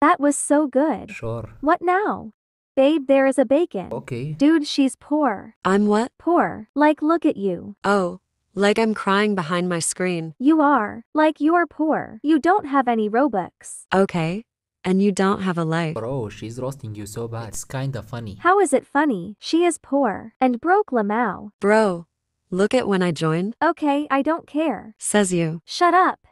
That was so good. Sure. What now? Babe, there is a bacon. Okay. Dude, she's poor. I'm what? Poor. Like, look at you. Oh, like I'm crying behind my screen. You are. Like, you're poor. You don't have any Robux. Okay. And you don't have a life. Bro, she's roasting you so bad. It's kinda funny. How is it funny? She is poor. And broke Lamau. Bro, look at when I joined. Okay, I don't care. Says you. Shut up.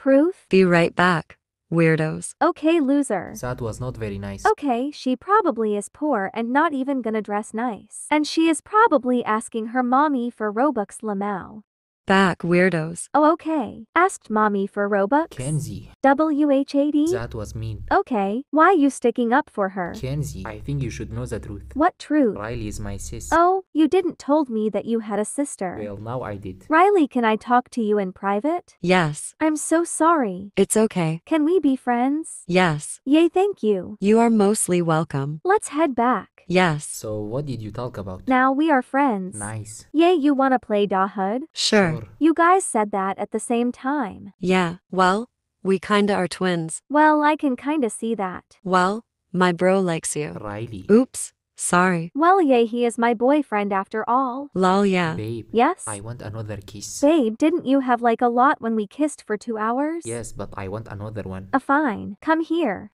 Proof? Be right back, weirdos. Okay, loser. That was not very nice. Okay, she probably is poor and not even gonna dress nice. And she is probably asking her mommy for Robux Lamau back, weirdos. Oh, okay. Asked mommy for Robux. Kenzie. WHAD? That was mean. Okay. Why you sticking up for her? Kenzie, I think you should know the truth. What truth? Riley is my sis. Oh, you didn't told me that you had a sister. Well, now I did. Riley, can I talk to you in private? Yes. I'm so sorry. It's okay. Can we be friends? Yes. Yay, thank you. You are mostly welcome. Let's head back. Yes. So what did you talk about? Now we are friends. Nice. Yeah, you wanna play Dahud? Sure. sure. You guys said that at the same time. Yeah, well, we kinda are twins. Well, I can kinda see that. Well, my bro likes you. Riley. Oops. Sorry. Well, yeah, he is my boyfriend after all. Lol, yeah. Babe. Yes? I want another kiss. Babe, didn't you have like a lot when we kissed for two hours? Yes, but I want another one. A uh, fine. Come here.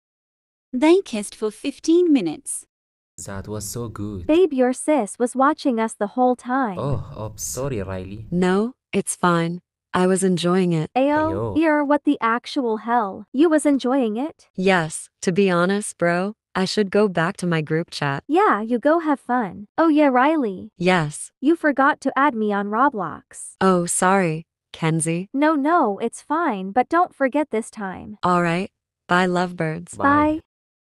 They kissed for 15 minutes. That was so good. Babe, your sis was watching us the whole time. Oh, oh sorry, Riley. No, it's fine. I was enjoying it. Ayo, Ayo, are what the actual hell? You was enjoying it? Yes, to be honest, bro, I should go back to my group chat. Yeah, you go have fun. Oh yeah, Riley. Yes. You forgot to add me on Roblox. Oh, sorry, Kenzie. No, no, it's fine, but don't forget this time. All right. Bye, lovebirds. Bye. Bye.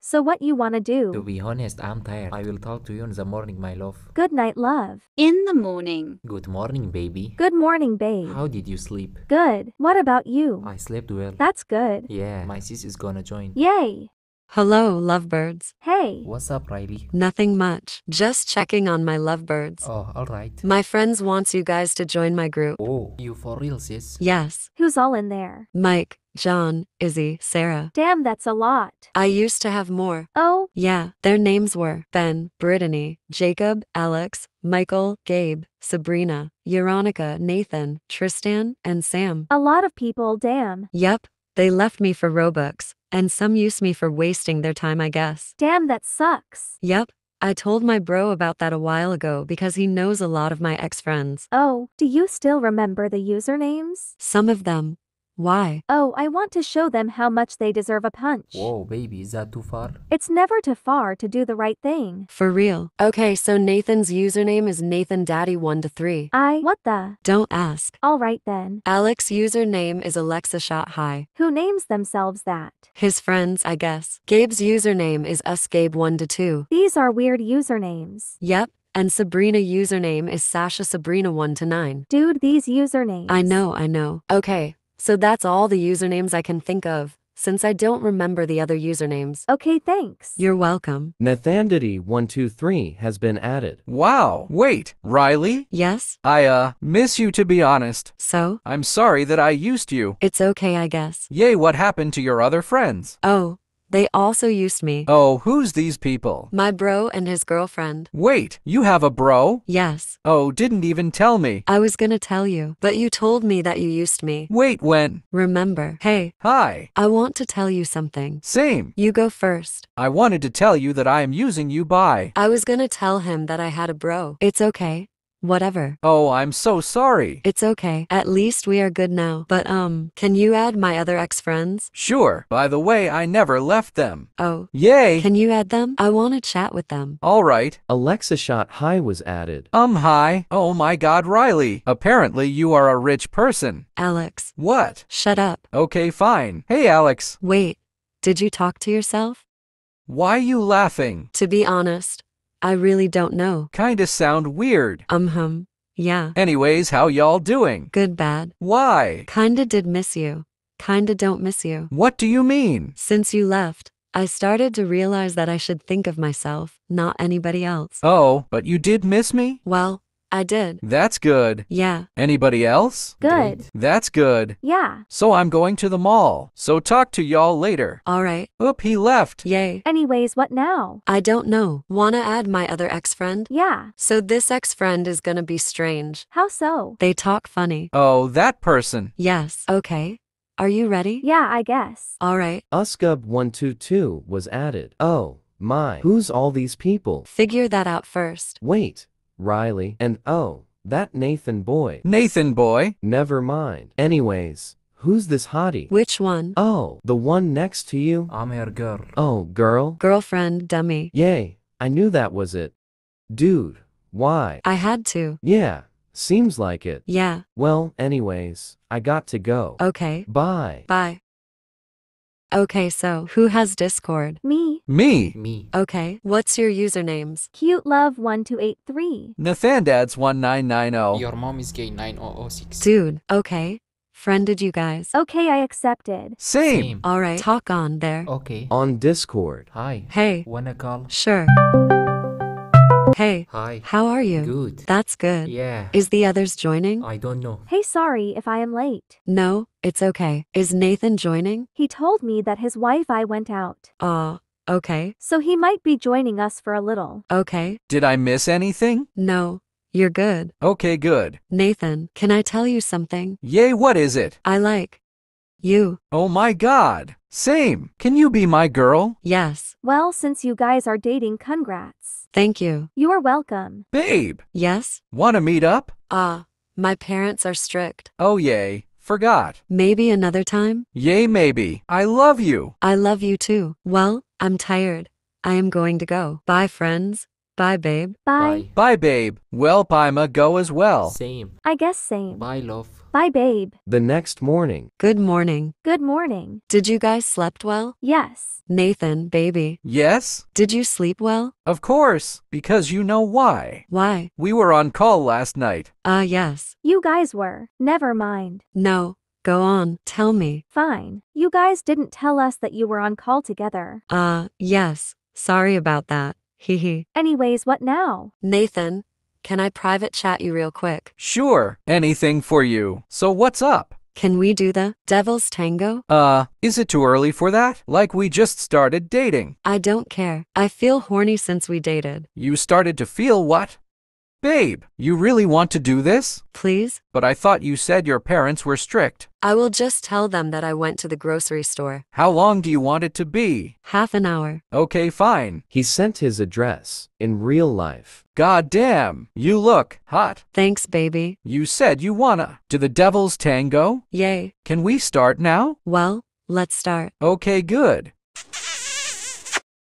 So what you wanna do? To be honest, I'm tired. I will talk to you in the morning, my love. Good night, love. In the morning. Good morning, baby. Good morning, babe. How did you sleep? Good. What about you? I slept well. That's good. Yeah, my sis is gonna join. Yay! Hello, lovebirds. Hey. What's up, Riley? Nothing much. Just checking on my lovebirds. Oh, alright. My friends wants you guys to join my group. Oh, you for real, sis? Yes. Who's all in there? Mike, John, Izzy, Sarah. Damn, that's a lot. I used to have more. Oh? Yeah, their names were Ben, Brittany, Jacob, Alex, Michael, Gabe, Sabrina, Veronica, Nathan, Tristan, and Sam. A lot of people, damn. Yep, they left me for Robux, and some use me for wasting their time, I guess. Damn, that sucks. Yep. I told my bro about that a while ago because he knows a lot of my ex friends. Oh, do you still remember the usernames? Some of them, why? Oh, I want to show them how much they deserve a punch. Whoa, baby, is that too far? It's never too far to do the right thing. For real. Okay, so Nathan's username is NathanDaddy123. I, what the? Don't ask. Alright then. Alex's username is Alexa Who names themselves that? His friends, I guess. Gabe's username is usgabe 2 These are weird usernames. Yep, and Sabrina username is Sasha Sabrina 1 to 9. Dude, these usernames. I know, I know. Okay, so that's all the usernames I can think of, since I don't remember the other usernames. Okay, thanks. You're welcome. Nathandity123 has been added. Wow. Wait, Riley? Yes? I, uh, miss you to be honest. So? I'm sorry that I used you. It's okay, I guess. Yay, what happened to your other friends? Oh, they also used me. Oh, who's these people? My bro and his girlfriend. Wait, you have a bro? Yes. Oh, didn't even tell me. I was gonna tell you, but you told me that you used me. Wait, when? Remember. Hey. Hi. I want to tell you something. Same. You go first. I wanted to tell you that I am using you by. I was gonna tell him that I had a bro. It's okay. Whatever. Oh, I'm so sorry. It's okay. At least we are good now. But, um, can you add my other ex friends? Sure. By the way, I never left them. Oh. Yay. Can you add them? I want to chat with them. All right. Alexa shot hi was added. Um, hi. Oh my god, Riley. Apparently, you are a rich person. Alex. What? Shut up. Okay, fine. Hey, Alex. Wait. Did you talk to yourself? Why you laughing? To be honest, I really don't know. Kinda sound weird. Um hum. Yeah. Anyways, how y'all doing? Good bad. Why? Kinda did miss you. Kinda don't miss you. What do you mean? Since you left, I started to realize that I should think of myself, not anybody else. Oh, but you did miss me? Well, I did. That's good. Yeah. Anybody else? Good. That's good. Yeah. So I'm going to the mall. So talk to y'all later. All right. Oop, he left. Yay. Anyways, what now? I don't know. Wanna add my other ex-friend? Yeah. So this ex-friend is gonna be strange. How so? They talk funny. Oh, that person. Yes. Okay. Are you ready? Yeah, I guess. All Usgub Uscub122 was added. Oh, my. Who's all these people? Figure that out first. Wait, Riley, and oh, that Nathan boy. Nathan boy? Never mind. Anyways, who's this hottie? Which one? Oh, the one next to you? I'm girl. Oh, girl? Girlfriend, dummy. Yay, I knew that was it. Dude, why? I had to. Yeah, seems like it. Yeah. Well, anyways, I got to go. Okay. Bye. Bye. Okay, so who has Discord? Me. Me. Me. Okay, what's your usernames? Cute love 1283. Nathandads 1990. Your mom is gay 9006. Dude, okay. Friended you guys. Okay, I accepted. Same. Same. All right, talk on there. Okay. On Discord. Hi. Hey. Wanna call? Sure. Hey. Hi. How are you? Good. That's good. Yeah. Is the others joining? I don't know. Hey, sorry if I am late. No, it's okay. Is Nathan joining? He told me that his Wi-Fi went out. Aw, uh, okay. So he might be joining us for a little. Okay. Did I miss anything? No, you're good. Okay, good. Nathan, can I tell you something? Yay, what is it? I like you. Oh my god. Same. Can you be my girl? Yes. Well, since you guys are dating, congrats. Thank you. You're welcome. Babe. Yes? Wanna meet up? Ah, my parents are strict. Oh yay. Forgot. Maybe another time? Yay, maybe. I love you. I love you too. Well, I'm tired. I am going to go. Bye, friends. Bye, babe. Bye. Bye, babe. Well, Pima, go as well. Same. I guess same. Bye, love. Bye, babe. The next morning. Good morning. Good morning. Did you guys slept well? Yes. Nathan, baby. Yes? Did you sleep well? Of course, because you know why. Why? We were on call last night. Ah, uh, yes. You guys were. Never mind. No, Go on, tell me. Fine. You guys didn't tell us that you were on call together. Ah, uh, yes. Sorry about that. Hehe. Anyways, what now? Nathan, can I private chat you real quick? Sure, anything for you. So what's up? Can we do the devil's tango? Uh, is it too early for that? Like we just started dating. I don't care. I feel horny since we dated. You started to feel what? Babe, you really want to do this? Please? But I thought you said your parents were strict. I will just tell them that I went to the grocery store. How long do you want it to be? Half an hour. Okay, fine. He sent his address in real life. God damn, you look hot. Thanks, baby. You said you wanna. do the devil's tango? Yay. Can we start now? Well, let's start. Okay, good.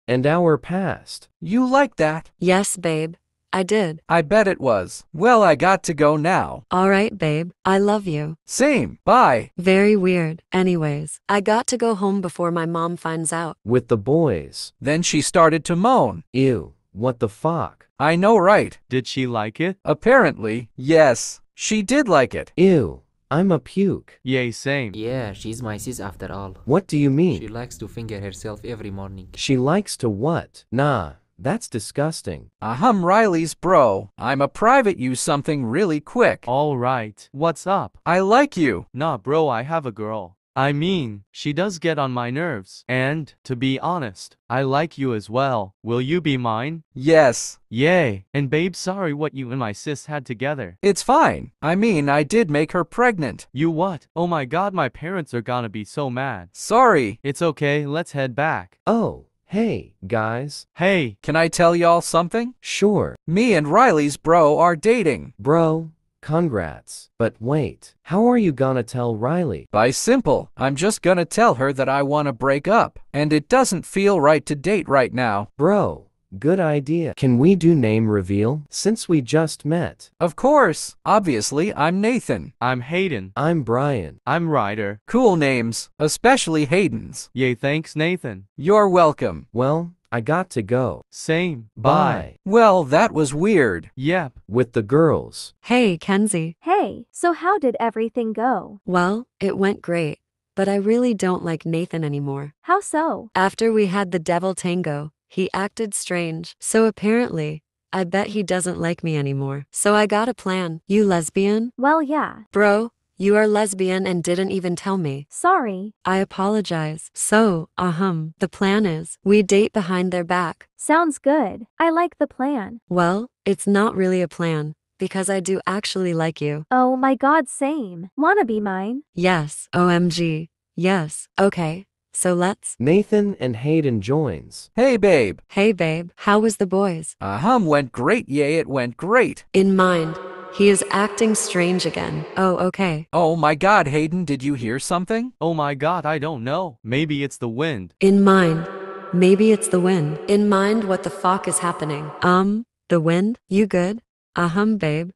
An hour passed. You like that? Yes, babe. I did. I bet it was. Well, I got to go now. All right, babe. I love you. Same. Bye. Very weird. Anyways, I got to go home before my mom finds out. With the boys. Then she started to moan. Ew. What the fuck? I know, right? Did she like it? Apparently, yes. She did like it. Ew. I'm a puke. Yay, same. Yeah, she's my sis after all. What do you mean? She likes to finger herself every morning. She likes to what? Nah, that's disgusting. Ahem, Riley's bro. I'm a private you something really quick. Alright, what's up? I like you. Nah bro I have a girl. I mean, she does get on my nerves. And, to be honest, I like you as well. Will you be mine? Yes. Yay. And babe, sorry what you and my sis had together. It's fine. I mean, I did make her pregnant. You what? Oh my god, my parents are gonna be so mad. Sorry. It's okay, let's head back. Oh. Hey, guys. Hey, can I tell y'all something? Sure. Me and Riley's bro are dating. Bro, congrats. But wait, how are you gonna tell Riley? By simple, I'm just gonna tell her that I wanna break up, and it doesn't feel right to date right now. Bro, Good idea. Can we do name reveal? Since we just met. Of course. Obviously, I'm Nathan. I'm Hayden. I'm Brian. I'm Ryder. Cool names, especially Hayden's. Yay, thanks, Nathan. You're welcome. Well, I got to go. Same. Bye. Well, that was weird. Yep. With the girls. Hey, Kenzie. Hey, so how did everything go? Well, it went great, but I really don't like Nathan anymore. How so? After we had the devil tango, he acted strange. So apparently, I bet he doesn't like me anymore. So I got a plan. You lesbian? Well, yeah. Bro, you are lesbian and didn't even tell me. Sorry. I apologize. So, ahem, uh-huh, the plan is we date behind their back. Sounds good. I like the plan. Well, it's not really a plan because I do actually like you. Oh my god, same. Wanna be mine? Yes, OMG. Yes, okay, so let's. Nathan and Hayden joins. Hey, babe. Hey, babe. How was the boys? Uh, uh-huh, hum went great. Yay, it went great. In mind. He is acting strange again. Oh, okay. Oh my god, Hayden, did you hear something? Oh my god, I don't know. Maybe it's the wind. In mind. Maybe it's the wind. In mind, what the fuck is happening? Um, the wind? You good? Ahum, uh babe.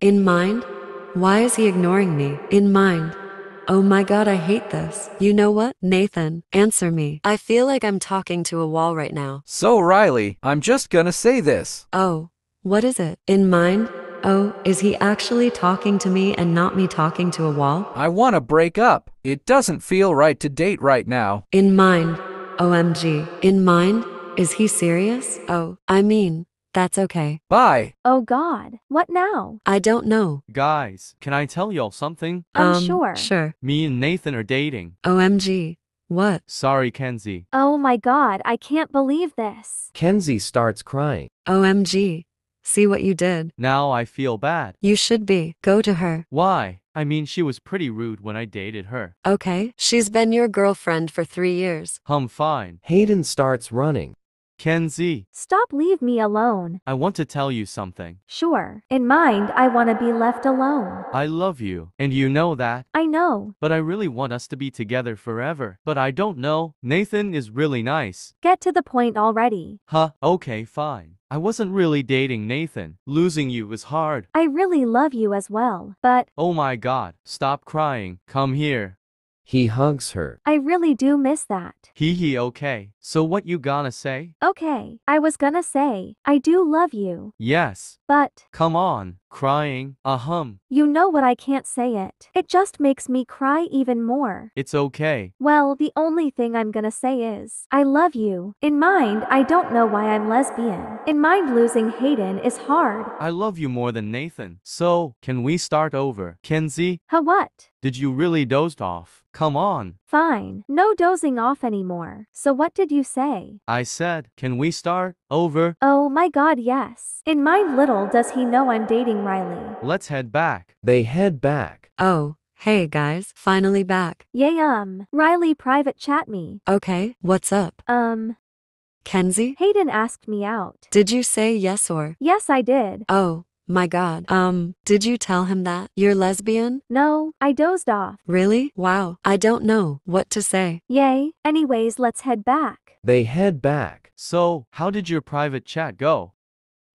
In mind? Why is he ignoring me? In mind. Oh my god, I hate this. You know what? Nathan, answer me. I feel like I'm talking to a wall right now. So, Riley, I'm just gonna say this. Oh, what is it? In mind? Oh, is he actually talking to me and not me talking to a wall? I wanna break up. It doesn't feel right to date right now. In mind. OMG. In mind? Is he serious? Oh, I mean, that's okay. Bye. Oh god, what now? I don't know. Guys, can I tell y'all something? I'm um, sure. Sure. Me and Nathan are dating. OMG. What? Sorry, Kenzie. Oh my god, I can't believe this. Kenzie starts crying. OMG. See what you did. Now I feel bad. You should be. Go to her. Why? I mean, she was pretty rude when I dated her. Okay. She's been your girlfriend for three years. Hum, fine. Hayden starts running. Kenzie. Stop leave me alone. I want to tell you something. Sure. In mind, I want to be left alone. I love you. And you know that. I know. But I really want us to be together forever. But I don't know. Nathan is really nice. Get to the point already. Huh. Okay, fine. I wasn't really dating Nathan. Losing you was hard. I really love you as well, but... Oh my god. Stop crying. Come here. He hugs her. I really do miss that. Hee hee okay. So what you gonna say? Okay, I was gonna say, I do love you. Yes. But. Come on, crying, ahem. Uh-huh. You know what I can't say it. It just makes me cry even more. It's okay. Well, the only thing I'm gonna say is, I love you. In mind, I don't know why I'm lesbian. In mind, losing Hayden is hard. I love you more than Nathan. So, can we start over? Kenzie? Huh what? Did you really dozed off? Come on. Fine, no dozing off anymore. So what did you say? I said, can we start over? Oh my god, yes. In my little does he know I'm dating Riley. Let's head back. They head back. Oh, Hey guys, finally back. Yay um, Riley private chat me. Okay, what's up? Um, Kenzie? Hayden asked me out. Did you say yes or? Yes I did. Oh, my god, um, did you tell him that? You're lesbian? No, I dozed off. Really? Wow, I don't know what to say. Yay. Anyways, let's head back. They head back. So, how did your private chat go?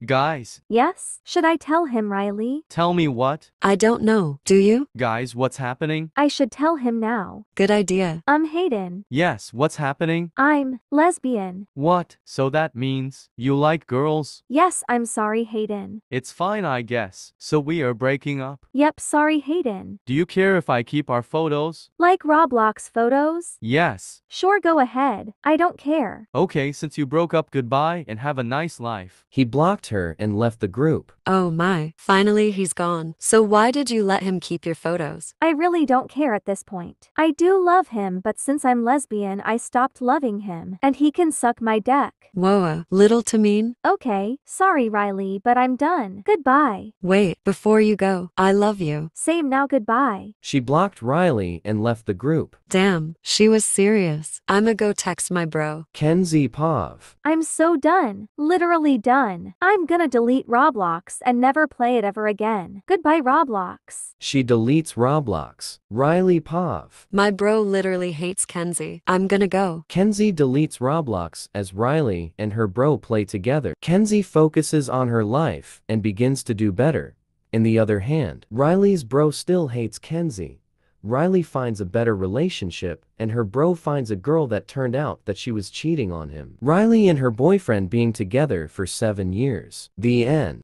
Guys. Yes? Should I tell him, Riley? Tell me what? I don't know. Do you? Guys, what's happening? I should tell him now. Good idea. I'm Hayden. Yes, what's happening? I'm lesbian. What? So that means you like girls? Yes, I'm sorry, Hayden. It's fine, I guess. So we are breaking up? Yep, sorry, Hayden. Do you care if I keep our photos? Like Roblox photos? Yes. Sure, go ahead. I don't care. Okay, since you broke up, goodbye and have a nice life. He blocked her and left the group. Oh my, finally he's gone. So why did you let him keep your photos? I really don't care at this point. I do love him, but since I'm lesbian, I stopped loving him, and he can suck my deck. Whoa, little to mean? Okay, sorry Riley, but I'm done. Goodbye. Wait, before you go, I love you. Same now, goodbye. She blocked Riley and left the group. Damn, she was serious. I'ma go text my bro. Kenzie Pov. I'm so done. Literally done. I'm I'm gonna delete Roblox and never play it ever again. Goodbye Roblox. She deletes Roblox. Riley Pov. My bro literally hates Kenzie. I'm gonna go. Kenzie deletes Roblox as Riley and her bro play together. Kenzie focuses on her life and begins to do better. In the other hand, Riley's bro still hates Kenzie Riley finds a better relationship, and her bro finds a girl that turned out that she was cheating on him. Riley and her boyfriend being together for seven years. The end.